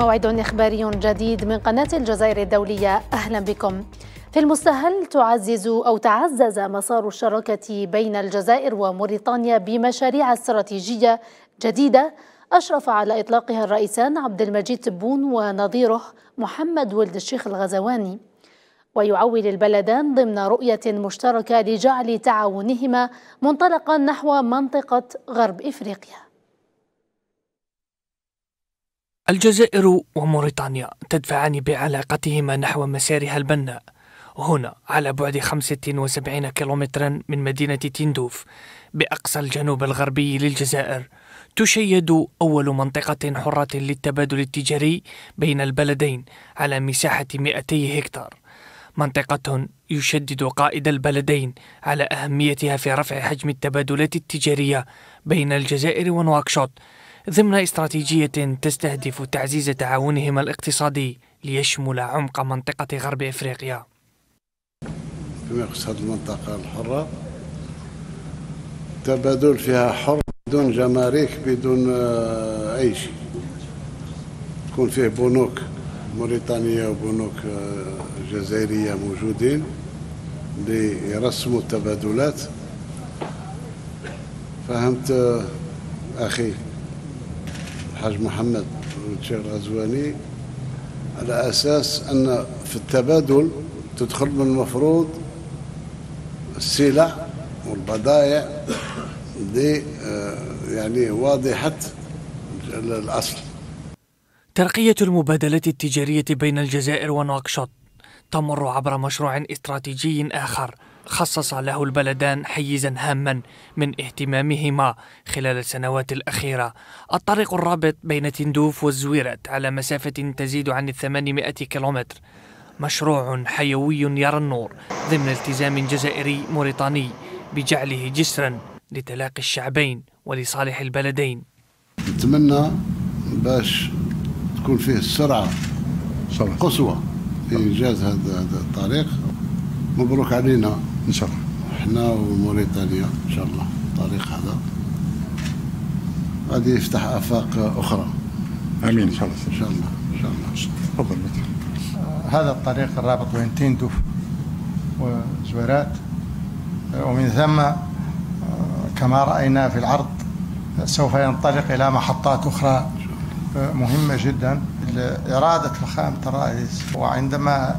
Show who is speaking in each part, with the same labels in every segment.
Speaker 1: موعد إخباري جديد من قناة الجزائر الدولية أهلا بكم في المستهل تعزز أو تعزز مسار الشراكة بين الجزائر وموريتانيا بمشاريع استراتيجية جديدة أشرف على إطلاقها الرئيسان عبد المجيد تبون ونظيره محمد ولد الشيخ الغزواني ويعول البلدان ضمن رؤية مشتركة لجعل تعاونهما منطلقا نحو منطقة غرب إفريقيا
Speaker 2: الجزائر وموريتانيا تدفعان بعلاقتهما نحو مسارها البناء هنا على بعد 75 كيلومترا من مدينة تندوف بأقصى الجنوب الغربي للجزائر تشيد أول منطقة حرة للتبادل التجاري بين البلدين على مساحة 200 هكتار منطقة يشدد قائد البلدين على أهميتها في رفع حجم التبادلات التجارية بين الجزائر ونواكشوط ضمن استراتيجية تستهدف تعزيز تعاونهما الاقتصادي ليشمل عمق منطقة غرب إفريقيا
Speaker 3: كما يخص هذه المنطقة الحرة تبادل فيها حر بدون جمارك بدون آه، أي شيء تكون فيه بنوك موريتانية وبنوك آه، جزائرية موجودين ليرسموا التبادلات فهمت آه، أخي الحاج محمد الشيخ الغزواني على أساس أن في التبادل تدخل من المفروض السلع والبضائع دي آه، يعني واضحة الأصل
Speaker 2: ترقية المبادلة التجارية بين الجزائر ونواكشوط تمر عبر مشروع استراتيجي آخر خصص له البلدان حيزا هاما من اهتمامهما خلال السنوات الأخيرة الطريق الرابط بين تندوف والزويرات على مسافة تزيد عن 800 كيلومتر مشروع حيوي يرى النور ضمن التزام جزائري موريطاني بجعله جسرا لتلاقي الشعبين ولصالح البلدين
Speaker 3: نتمنى باش تكون فيه السرعة قصوى في إنجاز هذا الطريق مبروك علينا ان شاء الله حنا وموريتانيا ان شاء الله الطريق هذا غادي يفتح افاق اخرى امين ان شاء الله ان شاء الله ان شاء الله تفضل هذا الطريق الرابط بين تندف وزويرات ومن ثم آه، كما راينا في العرض سوف ينطلق الى محطات اخرى آه، مهمه جدا اراده فخامه الرئيس وعندما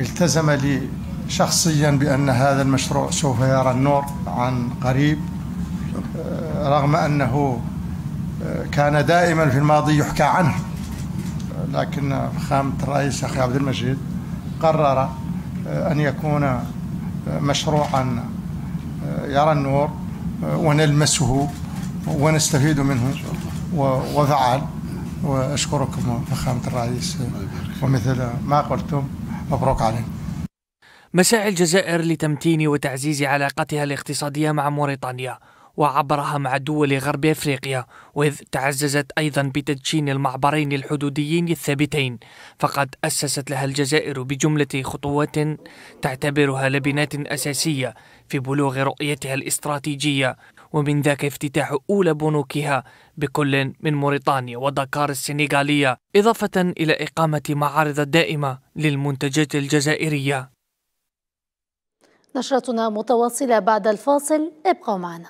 Speaker 3: التزم لي شخصيا بأن هذا المشروع سوف يرى النور عن قريب آه، رغم أنه آه، كان دائما في الماضي يحكى عنه لكن فخامة الرئيس أخي عبد المجيد قرر آه، أن يكون مشروعا يرى النور ونلمسه ونستفيد منه وفعل واشكركم فخامه الرئيس ومثل ما قلتم مبروك عليكم مساعي
Speaker 2: الجزائر لتمتين وتعزيز علاقتها الاقتصادية مع موريتانيا وعبرها مع دول غرب افريقيا واذ تعززت ايضا بتدشين المعبرين الحدوديين الثابتين فقد اسست لها الجزائر بجمله خطوات تعتبرها لبنات اساسيه في بلوغ رؤيتها الاستراتيجيه ومن ذاك افتتاح اولى بنوكها بكل من موريتانيا ودكار السنغاليه اضافه الى اقامه معارض دائمه للمنتجات الجزائريه
Speaker 1: نشرتنا متواصلة بعد الفاصل ابقوا معنا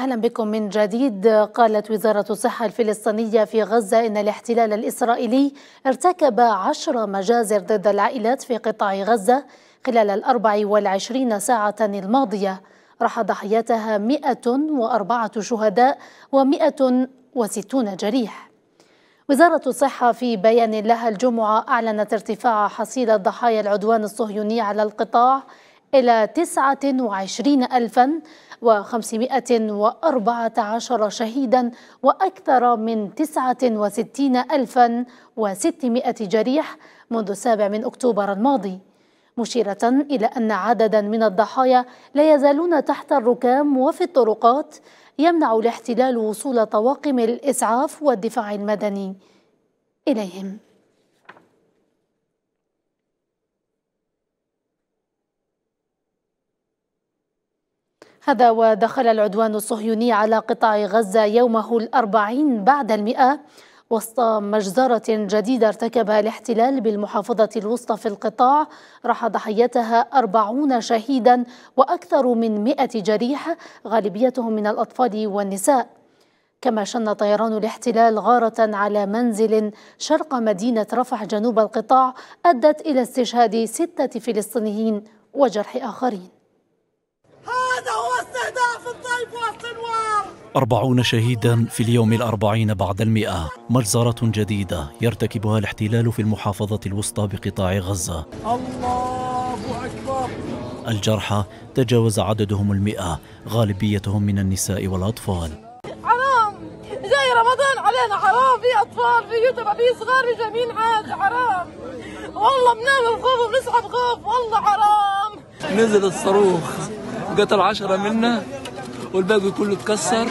Speaker 1: أهلا بكم من جديد قالت وزارة الصحة الفلسطينية في غزة إن الاحتلال الإسرائيلي ارتكب عشر مجازر ضد العائلات في قطاع غزة خلال الأربع والعشرين ساعة الماضية راح ضحيتها 104 شهداء و160 جريح وزارة الصحة في بيان لها الجمعة أعلنت ارتفاع حصيلة ضحايا العدوان الصهيوني على القطاع إلى 29 ألفاً و514 شهيدا وأكثر من 69600 الفا جريح منذ السابع من أكتوبر الماضي مشيرة إلى أن عددا من الضحايا لا يزالون تحت الركام وفي الطرقات يمنع الاحتلال وصول طواقم الإسعاف والدفاع المدني إليهم هذا ودخل العدوان الصهيوني على قطاع غزة يومه الأربعين بعد المئة وسط مجزرة جديدة ارتكبها الاحتلال بالمحافظة الوسطى في القطاع راح ضحيتها أربعون شهيدا وأكثر من مئة جريح غالبيتهم من الأطفال والنساء كما شن طيران الاحتلال غارة على منزل شرق مدينة رفح جنوب القطاع أدت إلى استشهاد ستة فلسطينيين وجرح آخرين
Speaker 4: أربعون شهيدا في اليوم الأربعين بعد المئة مجزرة جديدة يرتكبها الاحتلال في المحافظة الوسطى بقطاع غزة
Speaker 5: الله أكبر
Speaker 4: الجرحى تجاوز عددهم المئة غالبيتهم من النساء والأطفال
Speaker 3: حرام جاي رمضان علينا حرام في أطفال في يتبع في صغار في جميع عاد حرام والله بنام الخوف وبنصحى خوف والله حرام
Speaker 4: نزل الصاروخ قتل عشرة منا والباقي كله تكسر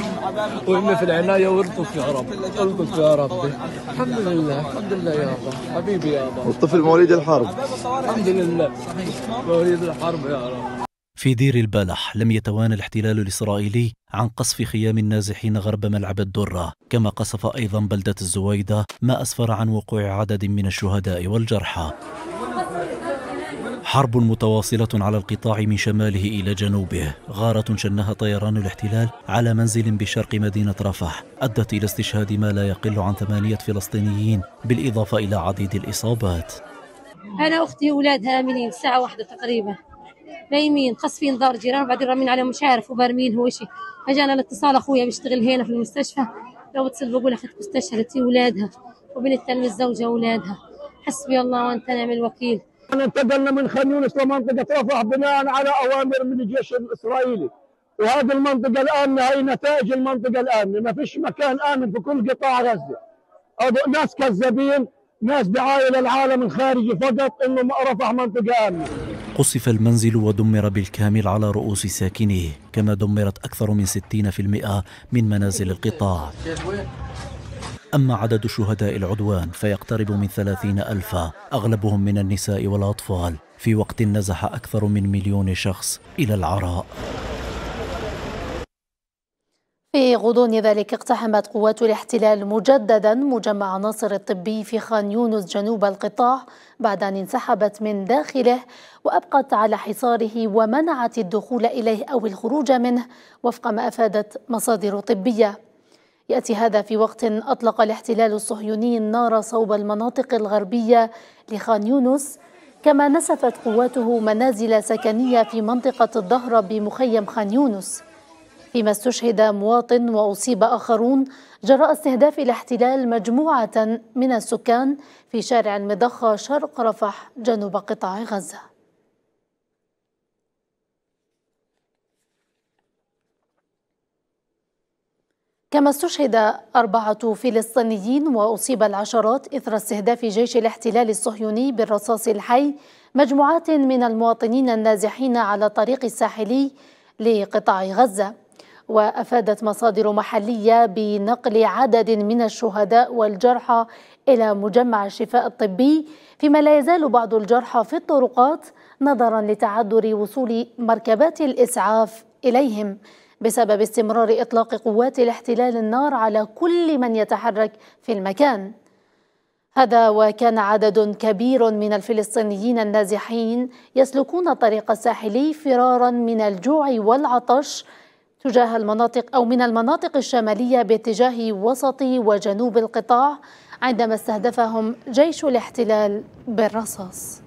Speaker 4: وهم في العناية والطف يا رب ارضك يا ربي الحمد لله الحمد لله يا رب حبيبي يا رب والطفل
Speaker 6: مواليد الحرب الحمد لله مواليد الحرب يا رب
Speaker 4: في دير البلح لم يتوانى الاحتلال الإسرائيلي عن قصف خيام النازحين غرب ملعب الدرة كما قصف أيضا بلدة الزويدة ما أسفر عن وقوع عدد من الشهداء والجرحى حرب متواصلة على القطاع من شماله إلى جنوبه غارة شنها طيران الاحتلال على منزل بشرق مدينة رفح أدت إلى استشهاد ما لا يقل عن ثمانية فلسطينيين بالإضافة إلى عديد الإصابات
Speaker 1: أنا أختي وأولادها عاملين الساعة واحدة تقريبا نايمين قصفين دار جيران وبعدين رامين عليهم مش عارف وبرمين هو شيء أجانا الاتصال أخويا بيشتغل هنا في المستشفى لو اتصل بقول أخت استشهدت أولادها وبنت الزوجة أولادها حسبي الله وأنت نعم الوكيل
Speaker 7: أن انتقلنا من خان يونس لمنطقة رفح بناء على أوامر من الجيش الإسرائيلي وهذه المنطقة الآن هي نتائج المنطقة الآن ما فيش مكان آمن في كل قطاع غزة ناس كذابين ناس دعاية للعالم الخارجي فقط إنه رفح منطقة آمنة
Speaker 4: قصف المنزل ودمر بالكامل على رؤوس ساكنيه كما دمرت أكثر من 60% من منازل القطاع أما عدد شهداء العدوان فيقترب من ثلاثين ألفا أغلبهم من النساء والأطفال في وقت نزح أكثر من مليون شخص إلى العراء
Speaker 1: في غضون ذلك اقتحمت قوات الاحتلال مجددا مجمع ناصر الطبي في خان يونس جنوب القطاع بعد أن انسحبت من داخله وأبقت على حصاره ومنعت الدخول إليه أو الخروج منه وفق ما أفادت مصادر طبية يأتي هذا في وقت أطلق الاحتلال الصهيوني النار صوب المناطق الغربية لخان يونس كما نسفت قواته منازل سكنية في منطقة الظهر بمخيم خان يونس فيما استشهد مواطن وأصيب آخرون جراء استهداف الاحتلال مجموعة من السكان في شارع المضخة شرق رفح جنوب قطاع غزة كما استشهد أربعة فلسطينيين وأصيب العشرات إثر استهداف جيش الاحتلال الصهيوني بالرصاص الحي مجموعات من المواطنين النازحين على الطريق الساحلي لقطاع غزة وأفادت مصادر محلية بنقل عدد من الشهداء والجرحى إلى مجمع الشفاء الطبي فيما لا يزال بعض الجرحى في الطرقات نظرا لتعذر وصول مركبات الإسعاف إليهم بسبب استمرار إطلاق قوات الاحتلال النار على كل من يتحرك في المكان هذا وكان عدد كبير من الفلسطينيين النازحين يسلكون الطريق الساحلي فرارا من الجوع والعطش تجاه المناطق أو من المناطق الشمالية باتجاه وسط وجنوب القطاع عندما استهدفهم جيش الاحتلال بالرصاص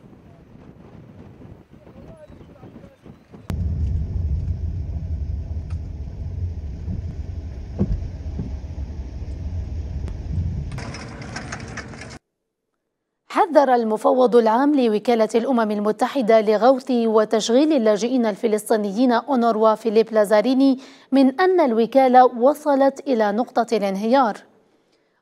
Speaker 1: حذر المفوض العام لوكالة الأمم المتحدة لغوث وتشغيل اللاجئين الفلسطينيين أونروا فيليب لازاريني من أن الوكالة وصلت إلى نقطة الانهيار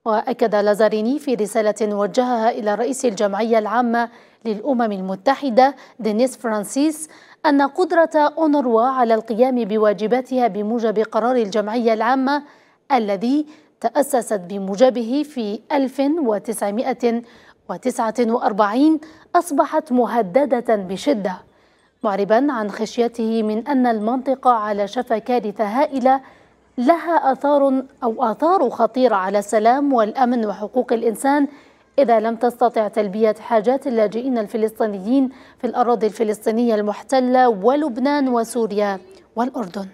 Speaker 1: وأكد لازاريني في رسالة وجهها إلى رئيس الجمعية العامة للأمم المتحدة دينيس فرانسيس أن قدرة أونروا على القيام بواجباتها بموجب قرار الجمعية العامة الذي تأسست بموجبه في 1900 وأربعين أصبحت مهددة بشدة معربا عن خشيته من أن المنطقة على شفا كارثة هائلة لها آثار أو آثار خطيرة على السلام والأمن وحقوق الإنسان إذا لم تستطع تلبية حاجات اللاجئين الفلسطينيين في الأراضي الفلسطينية المحتلة ولبنان وسوريا والأردن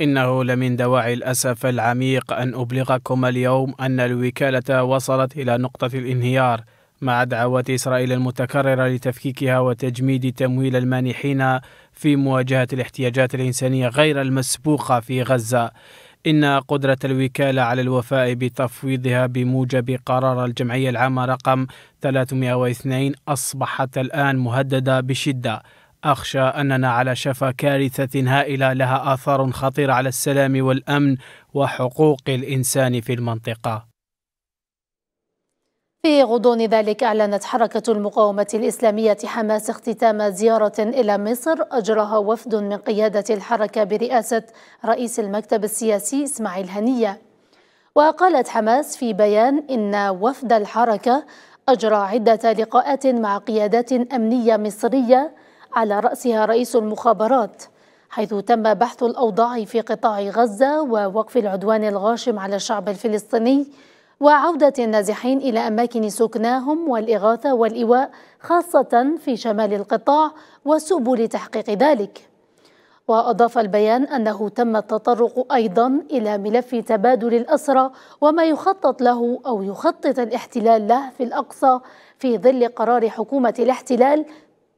Speaker 4: إنه لمن دواعي الأسف العميق أن أبلغكم اليوم أن الوكالة وصلت إلى نقطة الانهيار مع دعوات إسرائيل المتكررة لتفكيكها وتجميد تمويل المانحين في مواجهة الاحتياجات الإنسانية غير المسبوقة في غزة. إن قدرة الوكالة على الوفاء بتفويضها بموجب قرار الجمعية العامة رقم 302 أصبحت الآن مهددة بشدة. أخشى أننا على شفا كارثة هائلة لها آثار خطيرة على السلام والأمن وحقوق الإنسان في المنطقة.
Speaker 1: في غضون ذلك أعلنت حركة المقاومة الإسلامية حماس اختتام زيارة إلى مصر أجراها وفد من قيادة الحركة برئاسة رئيس المكتب السياسي إسماعيل هنية وقالت حماس في بيان إن وفد الحركة أجرى عدة لقاءات مع قيادات أمنية مصرية على رأسها رئيس المخابرات حيث تم بحث الأوضاع في قطاع غزة ووقف العدوان الغاشم على الشعب الفلسطيني وعودة النازحين إلى أماكن سكناهم والإغاثة والإيواء خاصة في شمال القطاع وسبل تحقيق ذلك وأضاف البيان أنه تم التطرق أيضا إلى ملف تبادل الأسرى وما يخطط له أو يخطط الاحتلال له في الأقصى في ظل قرار حكومة الاحتلال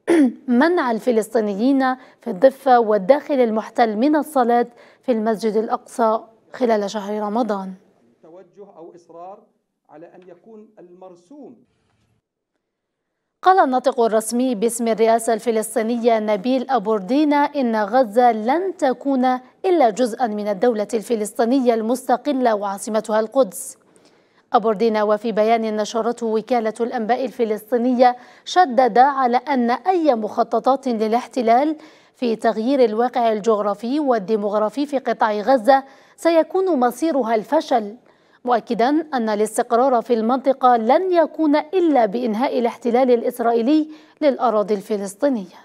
Speaker 1: منع الفلسطينيين في الضفة والداخل المحتل من الصلاة في المسجد الأقصى خلال شهر رمضان توجه أو إصرار على أن
Speaker 3: يكون المرسوم
Speaker 1: قال الناطق الرسمي باسم الرئاسة الفلسطينية نبيل أبوردينا إن غزة لن تكون إلا جزءا من الدولة الفلسطينية المستقلة وعاصمتها القدس أبوردينا وفي بيان نشرته وكالة الأنباء الفلسطينية شدد على أن أي مخططات للاحتلال في تغيير الواقع الجغرافي والديمغرافي في قطاع غزة سيكون مصيرها الفشل مؤكدا أن الاستقرار في المنطقة لن يكون إلا بإنهاء الاحتلال الإسرائيلي للأراضي الفلسطينية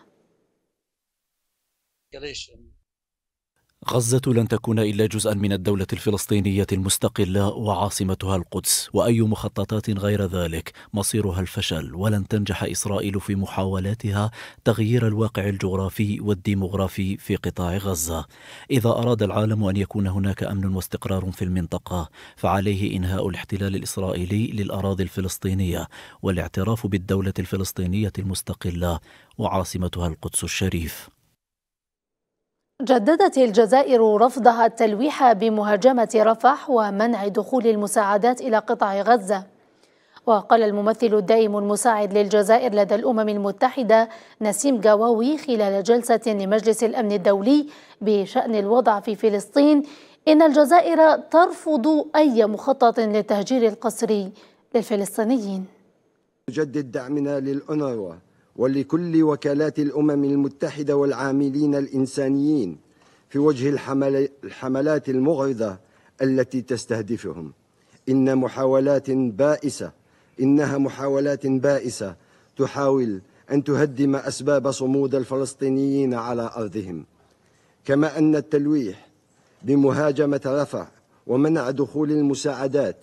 Speaker 4: غزة لن تكون إلا جزءا من الدولة الفلسطينية المستقلة وعاصمتها القدس، وأي مخططات غير ذلك مصيرها الفشل، ولن تنجح إسرائيل في محاولاتها تغيير الواقع الجغرافي والديمغرافي في قطاع غزة. إذا أراد العالم أن يكون هناك أمن واستقرار في المنطقة، فعليه إنهاء الاحتلال الإسرائيلي للأراضي الفلسطينية، والاعتراف بالدولة الفلسطينية المستقلة وعاصمتها القدس الشريف.
Speaker 1: جددت الجزائر رفضها التلويح بمهاجمة رفح ومنع دخول المساعدات إلى قطاع غزة وقال الممثل الدائم المساعد للجزائر لدى الأمم المتحدة نسيم جواوي خلال جلسة لمجلس الأمن الدولي بشأن الوضع في فلسطين إن الجزائر ترفض أي مخطط للتهجير القسري للفلسطينيين
Speaker 6: جدد دعمنا للأونروا ولكل وكالات الأمم المتحدة والعاملين الإنسانيين في وجه الحملات المغرضة التي تستهدفهم إن محاولات بائسة إنها محاولات بائسة تحاول أن تهدم أسباب صمود الفلسطينيين على أرضهم كما أن التلويح بمهاجمة رفح ومنع دخول المساعدات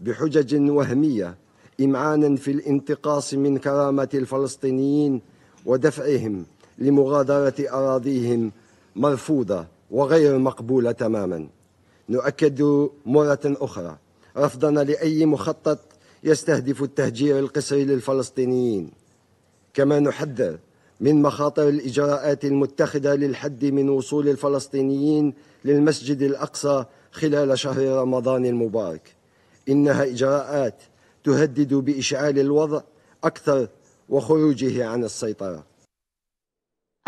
Speaker 6: بحجج وهمية إمعانا في الانتقاص من كرامة الفلسطينيين ودفعهم لمغادرة أراضيهم مرفوضة وغير مقبولة تماما نؤكد مرة أخرى رفضنا لأي مخطط يستهدف التهجير القسري للفلسطينيين كما نحذر من مخاطر الإجراءات المتخذة للحد من وصول الفلسطينيين للمسجد الأقصى خلال شهر رمضان المبارك إنها إجراءات تهدد بإشعال الوضع أكثر وخروجه عن السيطرة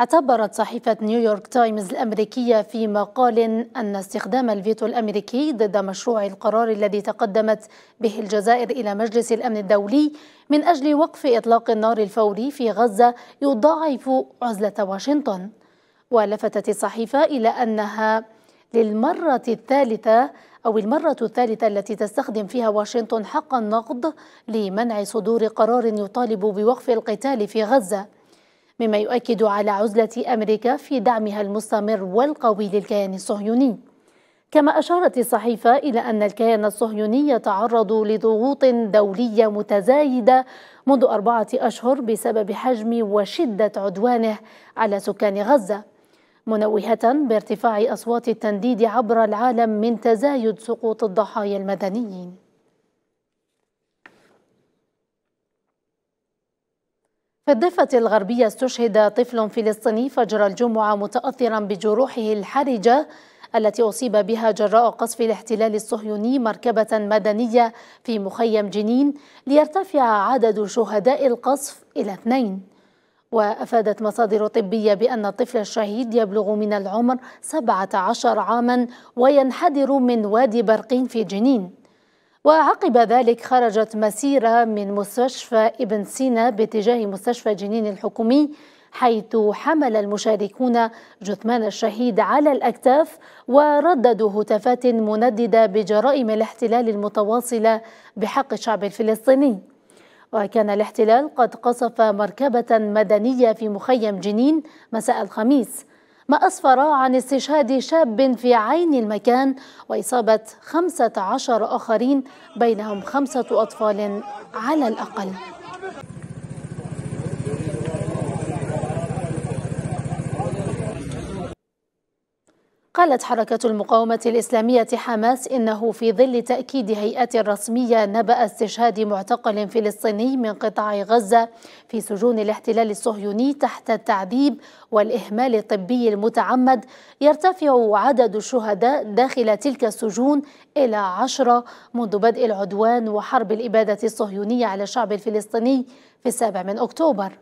Speaker 1: اعتبرت صحيفة نيويورك تايمز الأمريكية في مقال أن استخدام الفيتو الأمريكي ضد مشروع القرار الذي تقدمت به الجزائر إلى مجلس الأمن الدولي من أجل وقف إطلاق النار الفوري في غزة يضاعف عزلة واشنطن ولفتت الصحيفة إلى أنها للمرة الثالثة أو المرة الثالثة التي تستخدم فيها واشنطن حق النقد لمنع صدور قرار يطالب بوقف القتال في غزة مما يؤكد على عزلة أمريكا في دعمها المستمر والقوي للكيان الصهيوني كما أشارت الصحيفة إلى أن الكيان الصهيوني يتعرض لضغوط دولية متزايدة منذ أربعة أشهر بسبب حجم وشدة عدوانه على سكان غزة منوهة بارتفاع أصوات التنديد عبر العالم من تزايد سقوط الضحايا المدنيين في الضفة الغربية استشهد طفل فلسطيني فجر الجمعة متأثرا بجروحه الحرجة التي أصيب بها جراء قصف الاحتلال الصهيوني مركبة مدنية في مخيم جنين ليرتفع عدد شهداء القصف إلى اثنين وأفادت مصادر طبية بأن الطفل الشهيد يبلغ من العمر 17 عاما وينحدر من وادي برقين في جنين وعقب ذلك خرجت مسيرة من مستشفى ابن سينا باتجاه مستشفى جنين الحكومي حيث حمل المشاركون جثمان الشهيد على الأكتاف ورددوا هتافات منددة بجرائم الاحتلال المتواصلة بحق الشعب الفلسطيني وكان الاحتلال قد قصف مركبة مدنية في مخيم جنين مساء الخميس ما أسفر عن استشهاد شاب في عين المكان وإصابة خمسة عشر آخرين بينهم خمسة أطفال على الأقل قالت حركة المقاومة الإسلامية حماس إنه في ظل تأكيد هيئات رسمية نبأ استشهاد معتقل فلسطيني من قطاع غزة في سجون الاحتلال الصهيوني تحت التعذيب والإهمال الطبي المتعمد يرتفع عدد الشهداء داخل تلك السجون إلى عشرة منذ بدء العدوان وحرب الإبادة الصهيونية على الشعب الفلسطيني في السابع من أكتوبر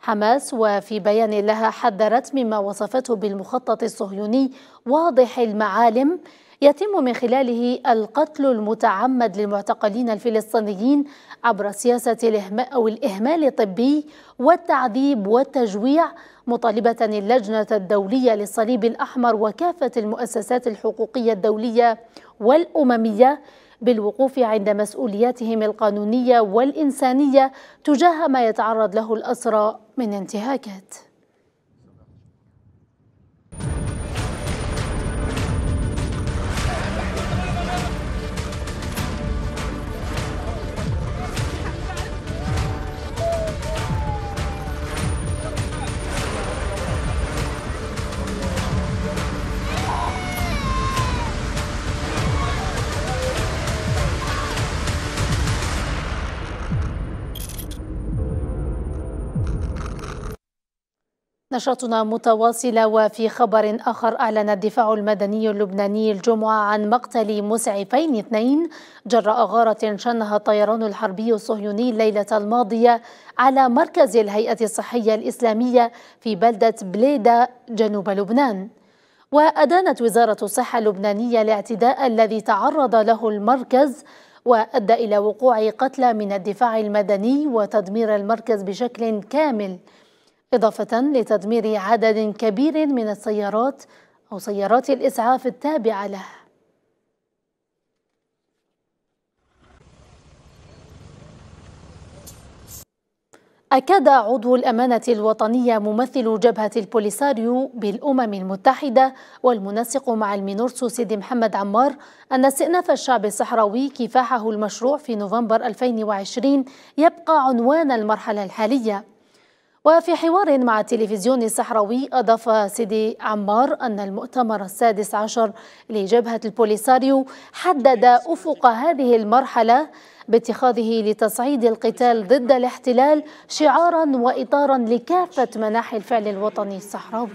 Speaker 1: حماس وفي بيان لها حذرت مما وصفته بالمخطط الصهيوني واضح المعالم يتم من خلاله القتل المتعمد للمعتقلين الفلسطينيين عبر سياسة الإهماء أو الإهمال الطبي والتعذيب والتجويع مطالبة اللجنة الدولية للصليب الأحمر وكافة المؤسسات الحقوقية الدولية والأممية بالوقوف عند مسؤولياتهم القانونية والإنسانية تجاه ما يتعرض له الأسرى من انتهاكات نشرتنا متواصلة وفي خبر آخر أعلن الدفاع المدني اللبناني الجمعة عن مقتل مسعفين اثنين جراء غارة شنها الطيران الحربي الصهيوني الليلة الماضية على مركز الهيئة الصحية الإسلامية في بلدة بليدة جنوب لبنان وأدانت وزارة الصحة اللبنانية الاعتداء الذي تعرض له المركز وأدى إلى وقوع قتلى من الدفاع المدني وتدمير المركز بشكل كامل إضافة لتدمير عدد كبير من السيارات أو سيارات الإسعاف التابعة له أكد عضو الأمانة الوطنية ممثل جبهة البوليساريو بالأمم المتحدة والمنسق مع المينورسو سيدي محمد عمار أن استئناف الشعب الصحراوي كفاحه المشروع في نوفمبر 2020 يبقى عنوان المرحلة الحالية وفي حوار مع التلفزيون الصحراوي أضاف سيدي عمار أن المؤتمر السادس عشر لجبهة البوليساريو حدد أفق هذه المرحلة باتخاذه لتصعيد القتال ضد الاحتلال شعارا وإطارا لكافة مناحي الفعل الوطني الصحراوي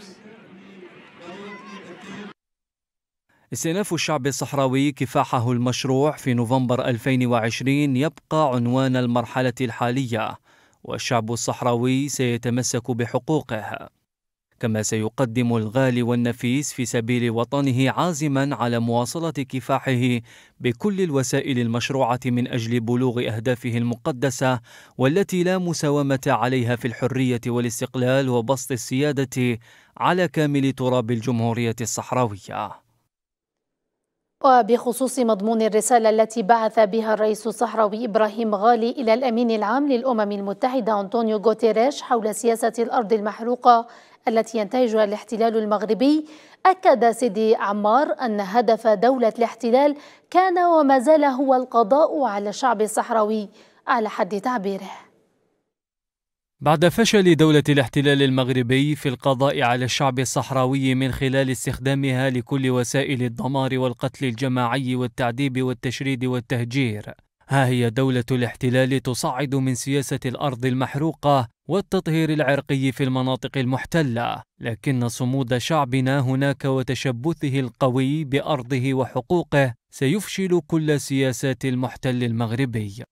Speaker 5: استئناف الشعب الصحراوي كفاحه المشروع في نوفمبر 2020 يبقى عنوان المرحلة الحالية والشعب الصحراوي سيتمسك بحقوقه كما سيقدم الغالي والنفيس في سبيل وطنه عازما على مواصله كفاحه بكل الوسائل المشروعه من اجل بلوغ اهدافه المقدسه والتي لا مساومه عليها في الحريه والاستقلال وبسط السياده على كامل تراب الجمهوريه الصحراويه
Speaker 1: وبخصوص مضمون الرسالة التي بعث بها الرئيس الصحراوي إبراهيم غالي إلى الأمين العام للأمم المتحدة أنطونيو غوتيريش حول سياسة الأرض المحروقة التي ينتهجها الاحتلال المغربي أكد سيدي عمار أن هدف دولة الاحتلال كان وما زال هو القضاء على الشعب الصحراوي على حد تعبيره
Speaker 5: بعد فشل دولة الاحتلال المغربي في القضاء على الشعب الصحراوي من خلال استخدامها لكل وسائل الدمار والقتل الجماعي والتعذيب والتشريد والتهجير، ها هي دولة الاحتلال تصعد من سياسة الأرض المحروقة والتطهير العرقي في المناطق المحتلة، لكن صمود شعبنا هناك وتشبثه القوي بأرضه وحقوقه سيفشل كل سياسات المحتل المغربي.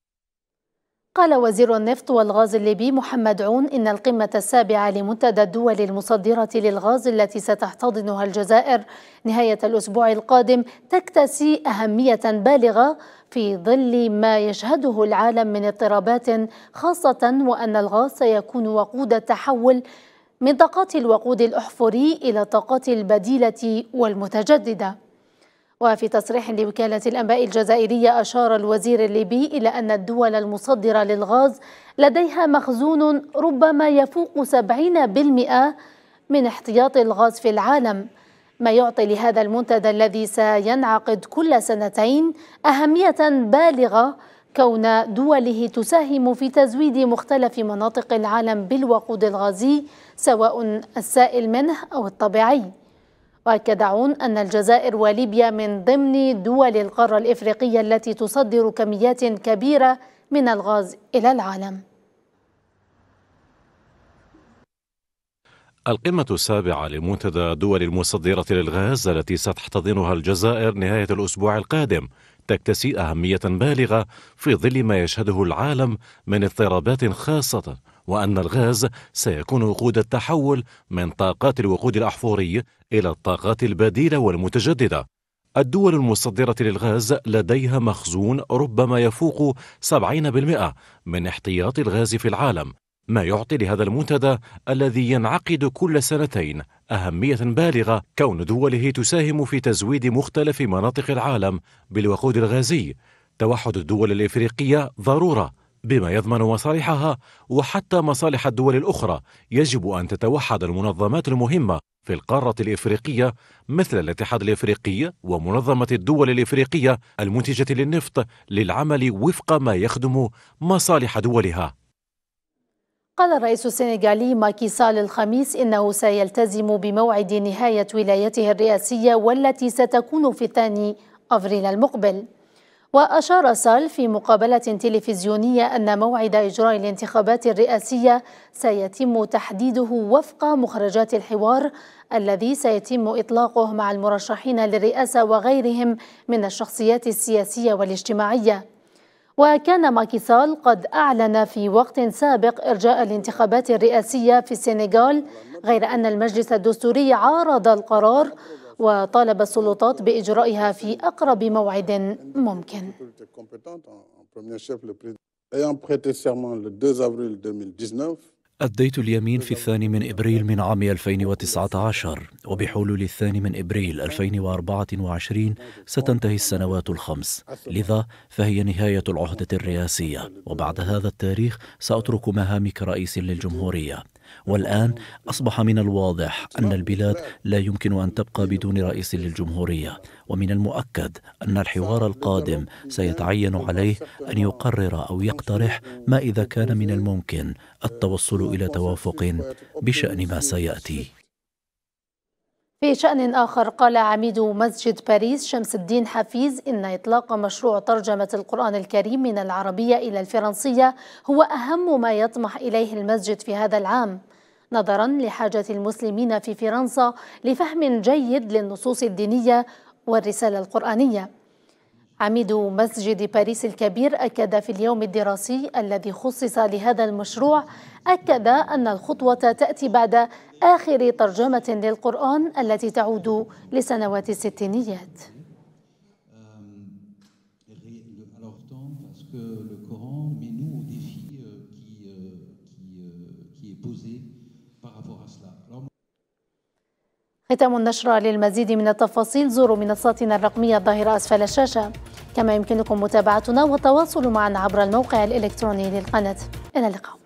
Speaker 1: قال وزير النفط والغاز الليبي محمد عون إن القمة السابعة لمنتدى الدول المصدرة للغاز التي ستحتضنها الجزائر نهاية الأسبوع القادم تكتسي أهمية بالغة في ظل ما يشهده العالم من اضطرابات خاصة وأن الغاز سيكون وقود التحول من طاقات الوقود الأحفوري إلى الطاقات البديلة والمتجددة وفي تصريح لوكالة الأنباء الجزائرية أشار الوزير الليبي إلى أن الدول المصدرة للغاز لديها مخزون ربما يفوق 70% من احتياط الغاز في العالم ما يعطي لهذا المنتدى الذي سينعقد كل سنتين أهمية بالغة كون دوله تساهم في تزويد مختلف مناطق العالم بالوقود الغازي سواء السائل منه أو الطبيعي وأكد عون أن الجزائر وليبيا من ضمن دول القارة الإفريقية التي تصدر كميات كبيرة من الغاز إلى العالم
Speaker 7: القمة السابعة لمنتدى دول المصدرة للغاز التي ستحتضنها الجزائر نهاية الأسبوع القادم تكتسي أهمية بالغة في ظل ما يشهده العالم من اضطرابات خاصة وأن الغاز سيكون وقود التحول من طاقات الوقود الأحفوري إلى الطاقات البديلة والمتجددة الدول المصدرة للغاز لديها مخزون ربما يفوق 70% من احتياط الغاز في العالم ما يعطي لهذا المنتدى الذي ينعقد كل سنتين أهمية بالغة كون دوله تساهم في تزويد مختلف مناطق العالم بالوقود الغازي توحد الدول الإفريقية ضرورة بما يضمن مصالحها وحتى مصالح الدول الأخرى يجب أن تتوحد المنظمات المهمة في القارة الإفريقية مثل الاتحاد الإفريقي ومنظمة الدول الإفريقية المنتجة للنفط للعمل وفق ما يخدم مصالح دولها
Speaker 1: قال الرئيس السنغالي ماكي سال الخميس إنه سيلتزم بموعد نهاية ولايته الرئاسية والتي ستكون في الثاني أفريل المقبل وأشار سال في مقابلة تلفزيونية أن موعد إجراء الانتخابات الرئاسية سيتم تحديده وفق مخرجات الحوار الذي سيتم إطلاقه مع المرشحين للرئاسة وغيرهم من الشخصيات السياسية والاجتماعية وكان ماكيسال قد أعلن في وقت سابق إرجاء الانتخابات الرئاسية في السنغال غير أن المجلس الدستوري عارض القرار وطالب السلطات بإجرائها في أقرب موعد ممكن
Speaker 4: أديت اليمين في الثاني من إبريل من عام 2019 وبحلول الثاني من إبريل 2024 ستنتهي السنوات الخمس لذا فهي نهاية العهدة الرئاسية وبعد هذا التاريخ سأترك مهامي كرئيس للجمهورية والآن أصبح من الواضح أن البلاد لا يمكن أن تبقى بدون رئيس للجمهورية ومن المؤكد أن الحوار القادم سيتعين عليه أن يقرر أو يقترح ما إذا كان من الممكن التوصل إلى توافق بشأن ما سيأتي
Speaker 1: في شأن آخر قال عميد مسجد باريس شمس الدين حفيز إن إطلاق مشروع ترجمة القرآن الكريم من العربية إلى الفرنسية هو أهم ما يطمح إليه المسجد في هذا العام نظرا لحاجة المسلمين في فرنسا لفهم جيد للنصوص الدينية والرسالة القرآنية عميد مسجد باريس الكبير أكد في اليوم الدراسي الذي خصص لهذا المشروع أكد أن الخطوة تأتي بعد آخر ترجمة للقرآن التي تعود لسنوات الستينيات ختام النشرة للمزيد من التفاصيل زوروا منصاتنا الرقمية الظاهرة أسفل الشاشة كما يمكنكم متابعتنا والتواصل معنا عبر الموقع الإلكتروني للقناة إلى اللقاء